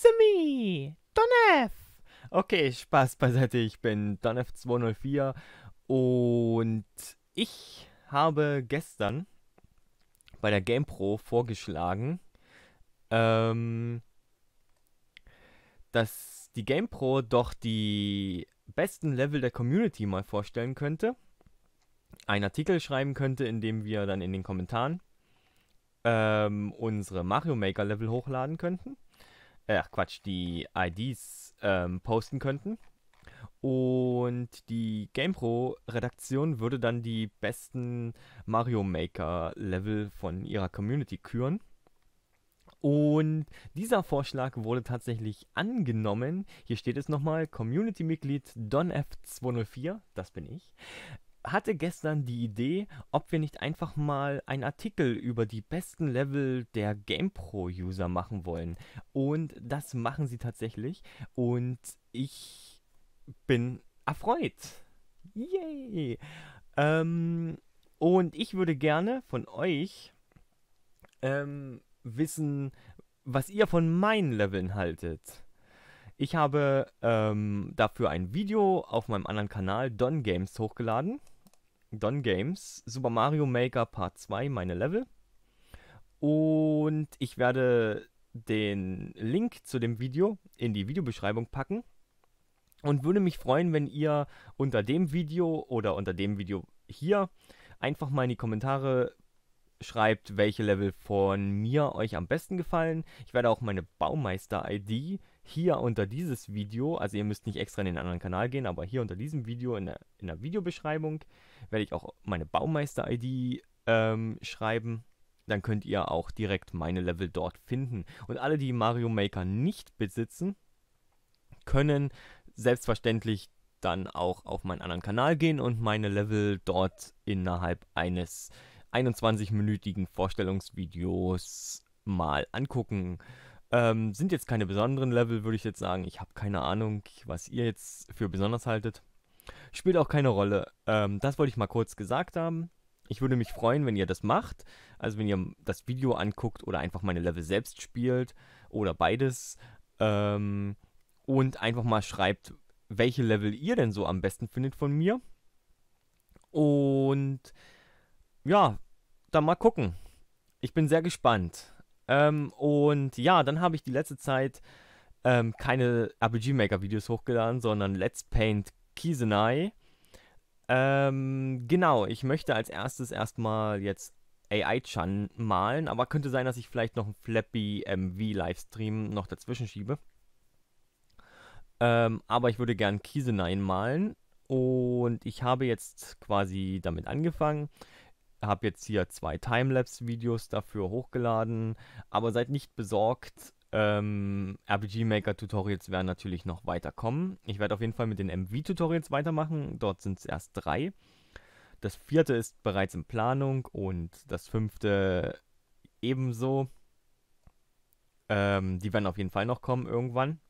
It's me, Donef. Okay, Spaß beiseite, ich bin Donef204 und ich habe gestern bei der GamePro vorgeschlagen, ähm, dass die GamePro doch die besten Level der Community mal vorstellen könnte, einen Artikel schreiben könnte, in dem wir dann in den Kommentaren ähm, unsere Mario Maker Level hochladen könnten äh, Quatsch, die IDs ähm, posten könnten. Und die GamePro-Redaktion würde dann die besten Mario Maker-Level von ihrer Community küren. Und dieser Vorschlag wurde tatsächlich angenommen. Hier steht es nochmal: Community-Mitglied DonF204, das bin ich, hatte gestern die Idee, ob wir nicht einfach mal einen Artikel über die besten Level der GamePro-User machen wollen. Und das machen sie tatsächlich. Und ich bin erfreut. Yay! Ähm, und ich würde gerne von euch ähm, wissen, was ihr von meinen Leveln haltet. Ich habe ähm, dafür ein Video auf meinem anderen Kanal Don Games hochgeladen. Don Games, Super Mario Maker Part 2, meine Level. Und ich werde den Link zu dem Video in die Videobeschreibung packen. Und würde mich freuen, wenn ihr unter dem Video oder unter dem Video hier einfach mal in die Kommentare schreibt, welche Level von mir euch am besten gefallen. Ich werde auch meine Baumeister-ID hier unter dieses Video, also ihr müsst nicht extra in den anderen Kanal gehen, aber hier unter diesem Video in der, in der Videobeschreibung werde ich auch meine Baumeister-ID ähm, schreiben. Dann könnt ihr auch direkt meine Level dort finden. Und alle, die Mario Maker nicht besitzen, können selbstverständlich dann auch auf meinen anderen Kanal gehen und meine Level dort innerhalb eines 21-minütigen Vorstellungsvideos mal angucken. Ähm, sind jetzt keine besonderen Level, würde ich jetzt sagen. Ich habe keine Ahnung, was ihr jetzt für besonders haltet. Spielt auch keine Rolle. Ähm, das wollte ich mal kurz gesagt haben. Ich würde mich freuen, wenn ihr das macht. Also wenn ihr das Video anguckt oder einfach meine Level selbst spielt oder beides. Ähm, und einfach mal schreibt, welche Level ihr denn so am besten findet von mir. Und ja, dann mal gucken. Ich bin sehr gespannt. Ähm, und ja, dann habe ich die letzte Zeit ähm, keine RPG Maker Videos hochgeladen, sondern Let's Paint Kisenai. Ähm, genau, ich möchte als erstes erstmal jetzt AI-Chan malen, aber könnte sein, dass ich vielleicht noch einen Flappy MV-Livestream noch dazwischen schiebe. Ähm, aber ich würde gern Kisenai malen und ich habe jetzt quasi damit angefangen habe jetzt hier zwei Timelapse-Videos dafür hochgeladen, aber seid nicht besorgt. Ähm, RPG Maker Tutorials werden natürlich noch weiterkommen. Ich werde auf jeden Fall mit den MV Tutorials weitermachen. Dort sind es erst drei. Das vierte ist bereits in Planung und das fünfte ebenso. Ähm, die werden auf jeden Fall noch kommen irgendwann.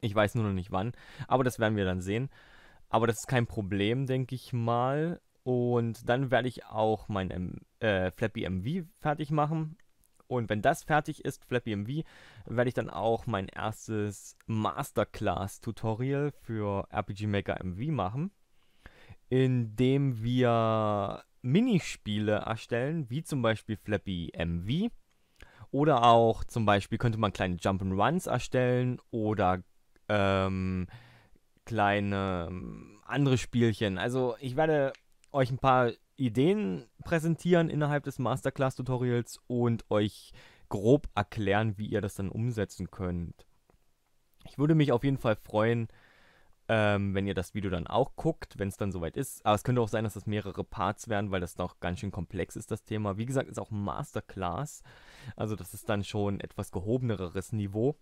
Ich weiß nur noch nicht wann, aber das werden wir dann sehen. Aber das ist kein Problem, denke ich mal. Und dann werde ich auch mein äh, Flappy MV fertig machen. Und wenn das fertig ist, Flappy MV, werde ich dann auch mein erstes Masterclass-Tutorial für RPG Maker MV machen, in dem wir Minispiele erstellen, wie zum Beispiel Flappy MV. Oder auch zum Beispiel könnte man kleine Jump'n'Runs erstellen oder ähm, kleine ähm, andere Spielchen. Also ich werde euch ein paar Ideen präsentieren innerhalb des Masterclass-Tutorials und euch grob erklären, wie ihr das dann umsetzen könnt. Ich würde mich auf jeden Fall freuen, ähm, wenn ihr das Video dann auch guckt, wenn es dann soweit ist. Aber es könnte auch sein, dass das mehrere Parts werden, weil das noch ganz schön komplex ist, das Thema. Wie gesagt, ist auch Masterclass. Also das ist dann schon etwas gehobeneres Niveau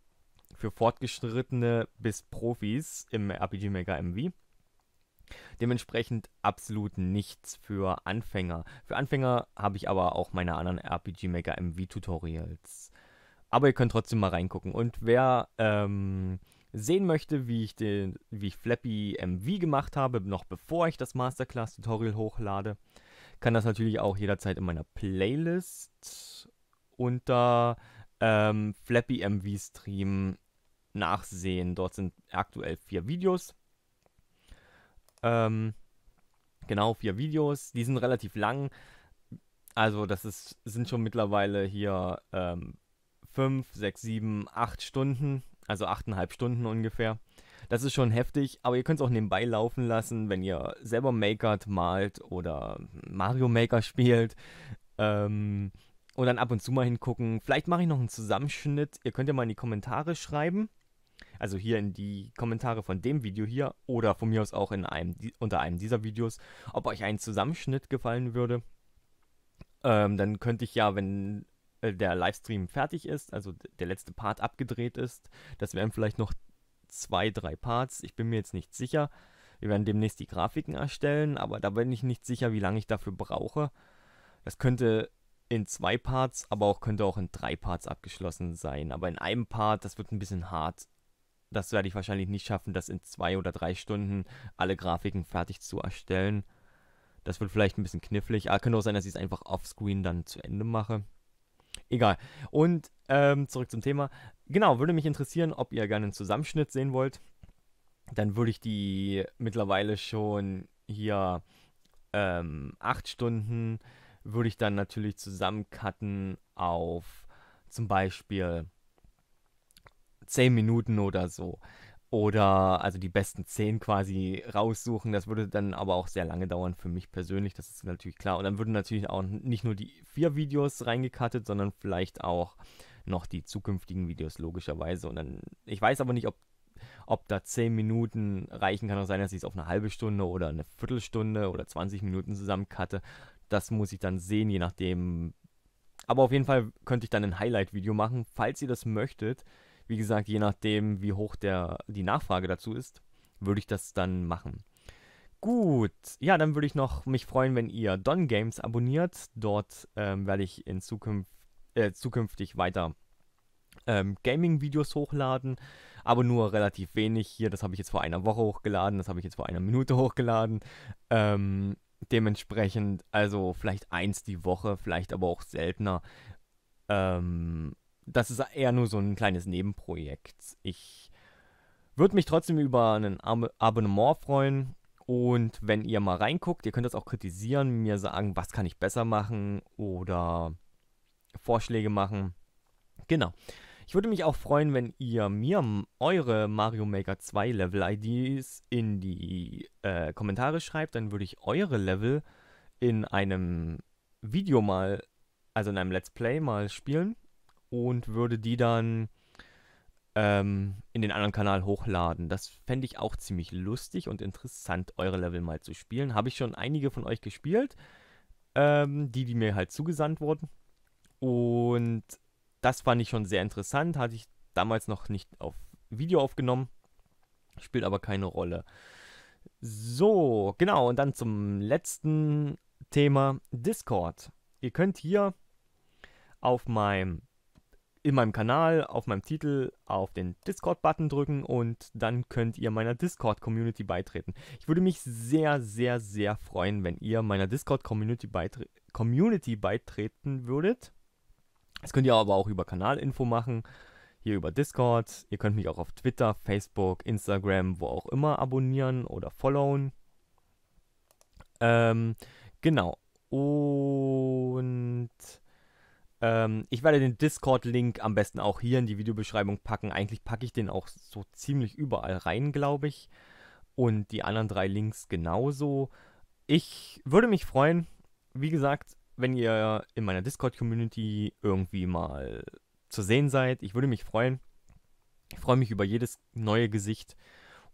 für Fortgeschrittene bis Profis im RPG Maker MV. Dementsprechend absolut nichts für Anfänger. Für Anfänger habe ich aber auch meine anderen RPG Maker MV Tutorials. Aber ihr könnt trotzdem mal reingucken. Und wer ähm, sehen möchte, wie ich, den, wie ich Flappy MV gemacht habe, noch bevor ich das Masterclass Tutorial hochlade, kann das natürlich auch jederzeit in meiner Playlist unter ähm, Flappy MV Stream nachsehen. Dort sind aktuell vier Videos ähm, genau, vier Videos. Die sind relativ lang. Also, das ist, sind schon mittlerweile hier ähm, fünf, sechs, sieben, acht Stunden. Also achteinhalb Stunden ungefähr. Das ist schon heftig, aber ihr könnt es auch nebenbei laufen lassen, wenn ihr selber Makert malt oder Mario Maker spielt. Ähm, und dann ab und zu mal hingucken. Vielleicht mache ich noch einen Zusammenschnitt. Ihr könnt ja mal in die Kommentare schreiben, also hier in die Kommentare von dem Video hier oder von mir aus auch in einem, unter einem dieser Videos, ob euch ein Zusammenschnitt gefallen würde. Ähm, dann könnte ich ja, wenn äh, der Livestream fertig ist, also der letzte Part abgedreht ist, das wären vielleicht noch zwei, drei Parts, ich bin mir jetzt nicht sicher. Wir werden demnächst die Grafiken erstellen, aber da bin ich nicht sicher, wie lange ich dafür brauche. Das könnte in zwei Parts, aber auch könnte auch in drei Parts abgeschlossen sein. Aber in einem Part, das wird ein bisschen hart das werde ich wahrscheinlich nicht schaffen, das in zwei oder drei Stunden alle Grafiken fertig zu erstellen. Das wird vielleicht ein bisschen knifflig. Aber kann auch sein, dass ich es einfach offscreen dann zu Ende mache. Egal. Und ähm, zurück zum Thema. Genau, würde mich interessieren, ob ihr gerne einen Zusammenschnitt sehen wollt. Dann würde ich die mittlerweile schon hier ähm, acht Stunden, würde ich dann natürlich zusammencutten auf zum Beispiel zehn Minuten oder so. Oder also die besten zehn quasi raussuchen. Das würde dann aber auch sehr lange dauern für mich persönlich, das ist natürlich klar. Und dann würden natürlich auch nicht nur die vier Videos reingekattet, sondern vielleicht auch noch die zukünftigen Videos logischerweise. Und dann, ich weiß aber nicht, ob ob da 10 Minuten reichen, kann auch sein, dass ich es auf eine halbe Stunde oder eine Viertelstunde oder 20 Minuten zusammencutte. Das muss ich dann sehen, je nachdem. Aber auf jeden Fall könnte ich dann ein Highlight-Video machen. Falls ihr das möchtet, wie gesagt, je nachdem, wie hoch der, die Nachfrage dazu ist, würde ich das dann machen. Gut, ja, dann würde ich noch mich freuen, wenn ihr Don Games abonniert. Dort ähm, werde ich in Zukunft, äh, zukünftig weiter ähm, Gaming-Videos hochladen, aber nur relativ wenig hier. Das habe ich jetzt vor einer Woche hochgeladen, das habe ich jetzt vor einer Minute hochgeladen. Ähm, dementsprechend, also vielleicht eins die Woche, vielleicht aber auch seltener. Ähm, das ist eher nur so ein kleines Nebenprojekt. Ich würde mich trotzdem über ein Ab Abonnement freuen. Und wenn ihr mal reinguckt, ihr könnt das auch kritisieren, mir sagen, was kann ich besser machen oder Vorschläge machen. Genau. Ich würde mich auch freuen, wenn ihr mir eure Mario Maker 2 Level-IDs in die äh, Kommentare schreibt. Dann würde ich eure Level in einem Video mal, also in einem Let's Play mal spielen und würde die dann ähm, in den anderen Kanal hochladen. Das fände ich auch ziemlich lustig und interessant, eure Level mal zu spielen. Habe ich schon einige von euch gespielt, ähm, die, die mir halt zugesandt wurden. Und das fand ich schon sehr interessant. Hatte ich damals noch nicht auf Video aufgenommen. Spielt aber keine Rolle. So, genau. Und dann zum letzten Thema Discord. Ihr könnt hier auf meinem in meinem Kanal, auf meinem Titel, auf den Discord-Button drücken und dann könnt ihr meiner Discord-Community beitreten. Ich würde mich sehr, sehr, sehr freuen, wenn ihr meiner Discord-Community beitre Community beitreten würdet. Das könnt ihr aber auch über Kanalinfo machen, hier über Discord. Ihr könnt mich auch auf Twitter, Facebook, Instagram, wo auch immer abonnieren oder followen. Ähm, genau. Und ähm, ich werde den Discord-Link am besten auch hier in die Videobeschreibung packen. Eigentlich packe ich den auch so ziemlich überall rein, glaube ich. Und die anderen drei Links genauso. Ich würde mich freuen, wie gesagt, wenn ihr in meiner Discord-Community irgendwie mal zu sehen seid. Ich würde mich freuen. Ich freue mich über jedes neue Gesicht.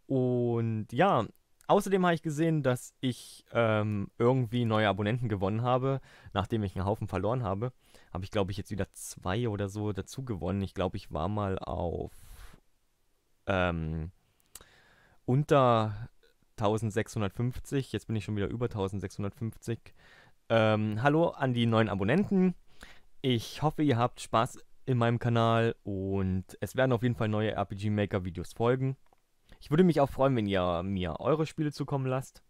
Und ja, Außerdem habe ich gesehen, dass ich ähm, irgendwie neue Abonnenten gewonnen habe, nachdem ich einen Haufen verloren habe. Habe ich, glaube ich, jetzt wieder zwei oder so dazu gewonnen. Ich glaube, ich war mal auf ähm, unter 1650. Jetzt bin ich schon wieder über 1650. Ähm, hallo an die neuen Abonnenten. Ich hoffe, ihr habt Spaß in meinem Kanal und es werden auf jeden Fall neue RPG Maker Videos folgen. Ich würde mich auch freuen, wenn ihr mir eure Spiele zukommen lasst.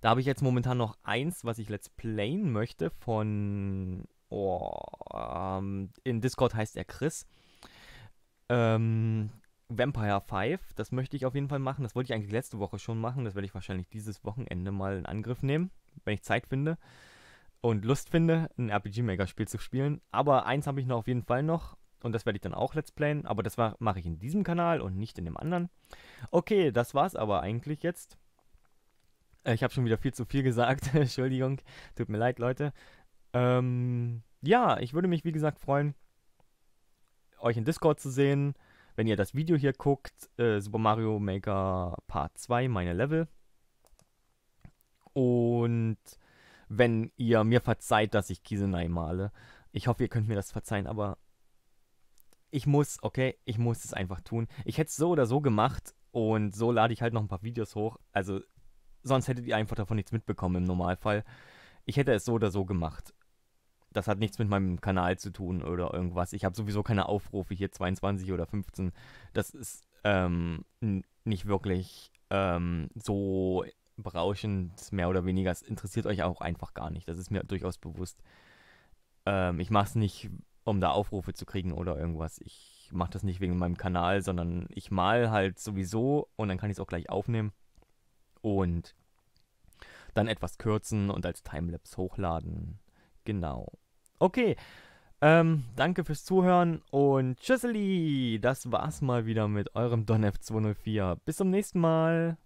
Da habe ich jetzt momentan noch eins, was ich let's playen möchte von... Oh, ähm, in Discord heißt er Chris. Ähm, Vampire 5, das möchte ich auf jeden Fall machen. Das wollte ich eigentlich letzte Woche schon machen. Das werde ich wahrscheinlich dieses Wochenende mal in Angriff nehmen, wenn ich Zeit finde und Lust finde, ein RPG-Maker-Spiel zu spielen. Aber eins habe ich noch auf jeden Fall noch. Und das werde ich dann auch Let's Playen, aber das mache ich in diesem Kanal und nicht in dem anderen. Okay, das war's aber eigentlich jetzt. Äh, ich habe schon wieder viel zu viel gesagt, Entschuldigung, tut mir leid, Leute. Ähm, ja, ich würde mich wie gesagt freuen, euch in Discord zu sehen. Wenn ihr das Video hier guckt, äh, Super Mario Maker Part 2, meine Level. Und wenn ihr mir verzeiht, dass ich Kisenai male. Ich hoffe, ihr könnt mir das verzeihen, aber ich muss, okay, ich muss es einfach tun. Ich hätte es so oder so gemacht und so lade ich halt noch ein paar Videos hoch. Also, sonst hättet ihr einfach davon nichts mitbekommen im Normalfall. Ich hätte es so oder so gemacht. Das hat nichts mit meinem Kanal zu tun oder irgendwas. Ich habe sowieso keine Aufrufe hier 22 oder 15. Das ist ähm, nicht wirklich ähm, so berauschend, mehr oder weniger. Es interessiert euch auch einfach gar nicht. Das ist mir durchaus bewusst. Ähm, ich mache es nicht um da Aufrufe zu kriegen oder irgendwas. Ich mache das nicht wegen meinem Kanal, sondern ich mal halt sowieso und dann kann ich es auch gleich aufnehmen und dann etwas kürzen und als Timelapse hochladen. Genau. Okay. Ähm, danke fürs Zuhören und tschüsseli. Das war's mal wieder mit eurem DonF204. Bis zum nächsten Mal.